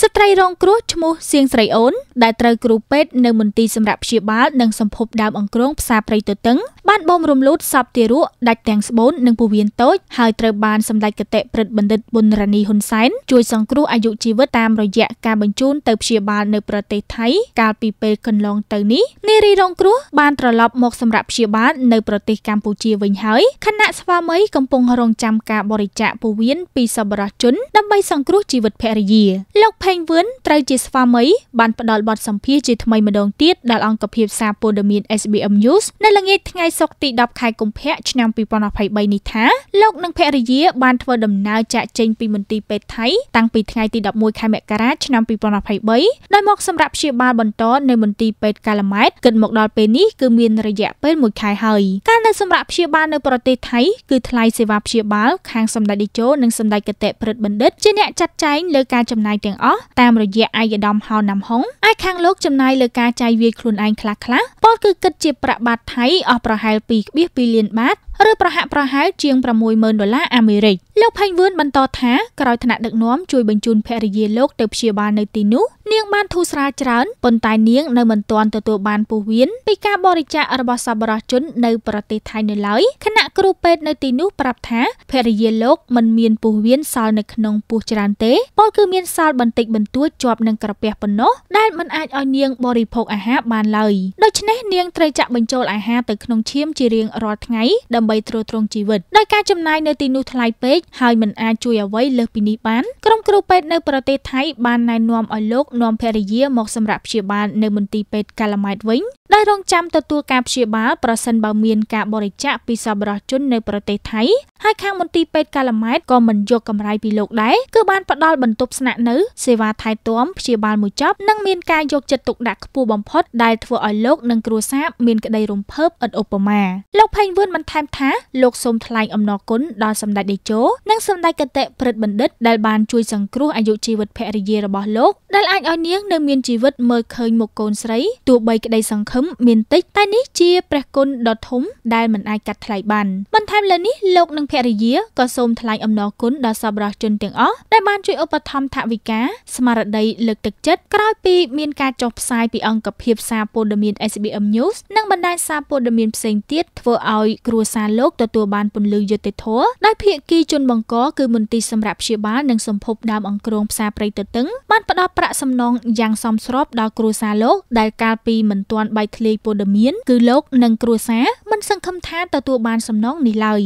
ស្ត្រីរងគ្រោះឈ្មោះសៀងស្រីអូនដែលត្រូវគ្រូពេទ្យនៅមន្ទីរសម្រាប់ព្យាបាលនិងសម្ភពដើមអង្គ្រងផ្សារព្រៃទទឹងបានបំរំលូតសពទារកដាច់ទាំងស្បូននិងពោះវៀនតូចហើយត្រូវបានសម្ដេចគតិព្រឹទ្ធបណ្ឌិតប៊ុនរ៉ានីហ៊ុនសែនជួយសង្គ្រោះអាយុជីវិតតាមរយៈការបញ្ជូនទៅព្យាបាលនៅប្រទេសថៃកាលពីពេលកន្លងទៅនេះនារីរងគ្រោះបានត្រឡប់មកសម្រាប់ព្យាបាលនៅប្រទេសកម្ពុជាវិញហើយខណៈស្វាមីកំពុងរងចាំការបរិច្ចាគពោះវៀនពីសប្បុរសជន ដើម្បីសង្គ្រោះជីវិតភរិយាលោកេងវឿនត្រូវជាស្វាមីបានផ្ដល់បទសម្ភាសជាថ្មីម្ដងទៀតដល់អង្គភាពសារព័ត៌មាន SBM News នៅល្ងាចថ្ងៃសុក្រទី10ខែកុម្ភៈឆ្នាំ2023នេះថាលោកនិងភរិយាបានធ្វើដំណើរចាក់ចេញ ពីមន្ទីរពេទ្យថៃតាំងពីថ្ងៃទី11ខែមករាឆ្នាំ2023ដោយមកសម្រាប់ព្យាបាលបន្តនៅមន្ទីរពេទ្យកាឡាម៉ែតគិតមកដល់ពេលនេះគឺមានរយៈពេល1ខែហើយការនៅសម្រាប់ព្យាបាលនៅប្រទេសថៃគឺថ្លៃសេវាព្យាបាលខាងសម្ដេចតេជោនិងសម្ដេចកតេព្រឹទ្ធបណ្ឌិតជាអ្នកចាត់ចែងលើការចំណាយទាំងអស់តាមរយៈអាយដាមហៅណាំហុងអាចខាងលោកចំណាយលើការចាយវាយខ្លួនឯងខ្លះៗប៉ុលគឺគិតជាប្រាក់បាតថៃអស់ប្រហែល2.2លានបាតឬប្រហាក់ប្រហែលជាង60,000ដុល្លារអាមេរិកលោកផេងវឿនបន្តថាក្រោយថ្នាក់ដឹកនាំជួយបញ្ជូនភរិយាលោកទៅព្យាបាលនៅទីនោះនាងបានធូរស្រាលច្រើនប៉ុន្តែនាងនៅមិនទាន់ទទួលបានពោះវៀនពីការបរិច្ចាគរបស់សប្បុរសជននៅប្រទេសថៃនៅឡើយគណៈគ្រូពេទ្យនៅទីនោះប្រាប់ថាភរិយាលោកមិនមានពោះវៀនសល់នៅក្នុងពោះច្រើនទេពលគឺមានសល់បន្តិចបន្តួចជាប់នឹងក្រពះប៉ុណ្ណោះដែលមិនអាចឲ្យនាងបរិភោគអាហារបានឡើយដូច្នេះនេះនាងត្រូវចាក់បញ្ចូលអាហារទៅក្នុងឈាមជារៀងរាល់ថ្ងៃដើម្បីទ្រទ្រង់ជីវិតដោយការចំណាយនៅទីនោះថ្លៃពេកហើយមិនអាចជួយអ្វីលើសពីនេះបានក្រុមគ្រូពេទ្យនៅប្រទេសថៃបានណែនាំឲ្យលោកនាំភរិយាមកសម្រាប់ព្យាបាលនៅមន្ទីរពេទ្យកាឡាម៉ែតវិញដោយរងចាំទទួលការព្យាបាលប្រសិនបើមានការបរិច្ចាគពីសប្បុរសជននៅប្រទេសថៃហើយខាងមន្ទីរពេទ្យកាឡាម៉ែតក៏មិនយកកម្រៃពីលោកដែរគឺបានផ្ដល់បន្ទប់ស្នាក់នៅសេវាថែទាំព្យាបាលមួយចប់និងមានការយកចិត្តទុកដាក់ខ្ពស់បំផុតដែលធ្វើឲ្យលោកនិងនិងគ្រួសារមានក្តីរំភើបឥតឧបមាលោកផេងវឿនបានថែមថាលោកសូមថ្លែងអំណរគុណដល់សម្ដេចតេជោនិងសម្ដេចកតេព្រឹទ្ធបណ្ឌិតដែលបានជួយសង្គ្រោះអាយុជីវិតភរិយារបស់លោកដែលអាចឲ្យនាងនៅមានជីវិតមើលឃើញមុខកូនស្រីទោះបី ក្តីសង្ឃឹមមានតិចតែនេះជាព្រះគុណដ៏ធំដែលមិនអាចកាត់ថ្លៃបានបន្ថែមលើនេះលោកនិងភរិយាក៏សូមថ្លែងអំណរគុណដល់សប្បុរសជនទាំងអស់ដែលបានជួយឧបត្ថម្ភថវិកាស្មារតីលើកទឹកចិត្តក្រោយពីមានការចុះផ្សាយពីអង្គភាពសារព័ត៌មាន SBS PM News និងបណ្ដាញសារព័ត៌មានផ្សេងទៀតធ្វើឲ្យ គ្រួសារលោកទទួលបានពន្លឺយុត្តិធម៌ដោយភាគីជនបង្កគឺមន្ទីរសម្រាប់ព្យាបាលនិងសម្ភពដើមអង្គ្រោងផ្សារប្រៃទទឹងបានផ្ដល់ប្រាក់សំណងយ៉ាងសមស្របដល់គ្រួសារលោក ដែលកាលពីមិនទាន់បៃធ្លាយព័ត៌មានគឺលោក និងគ្រួសារមិន សង្ឃឹមថាទទួលបានសំណងនេះឡើយ